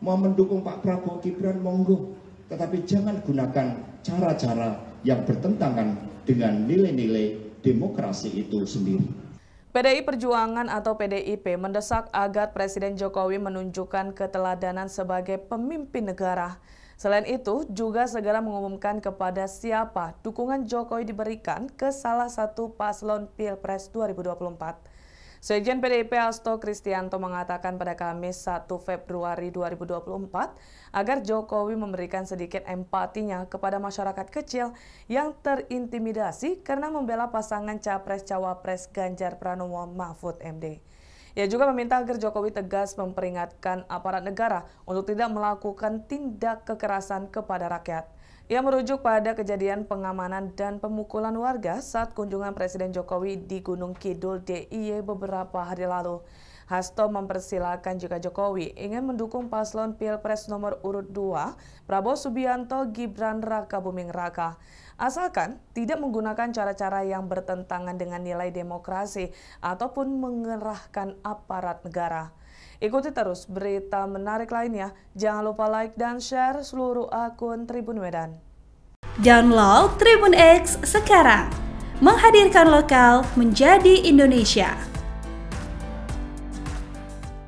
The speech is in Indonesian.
mau mendukung Pak Prabowo Gibran monggo tetapi jangan gunakan cara-cara yang bertentangan dengan nilai-nilai demokrasi itu sendiri. PDI Perjuangan atau PDIP mendesak agar Presiden Jokowi menunjukkan keteladanan sebagai pemimpin negara. Selain itu, juga segera mengumumkan kepada siapa dukungan Jokowi diberikan ke salah satu paslon Pilpres 2024. Sekjen PDIP Hasto Kristianto mengatakan pada Kamis 1 Februari 2024 agar Jokowi memberikan sedikit empatinya kepada masyarakat kecil yang terintimidasi karena membela pasangan Capres-Cawapres Ganjar Pranowo Mahfud MD. Ia juga meminta agar Jokowi tegas memperingatkan aparat negara untuk tidak melakukan tindak kekerasan kepada rakyat. Ia merujuk pada kejadian pengamanan dan pemukulan warga saat kunjungan Presiden Jokowi di Gunung Kidul DIY beberapa hari lalu. Hasto mempersilahkan jika Jokowi ingin mendukung paslon Pilpres nomor urut 2, Prabowo Subianto Gibran Raka Buming Raka. Asalkan tidak menggunakan cara-cara yang bertentangan dengan nilai demokrasi ataupun mengerahkan aparat negara. Ikuti terus berita menarik lainnya. Jangan lupa like dan share seluruh akun Tribun Medan. Download Tribun X sekarang menghadirkan lokal menjadi Indonesia.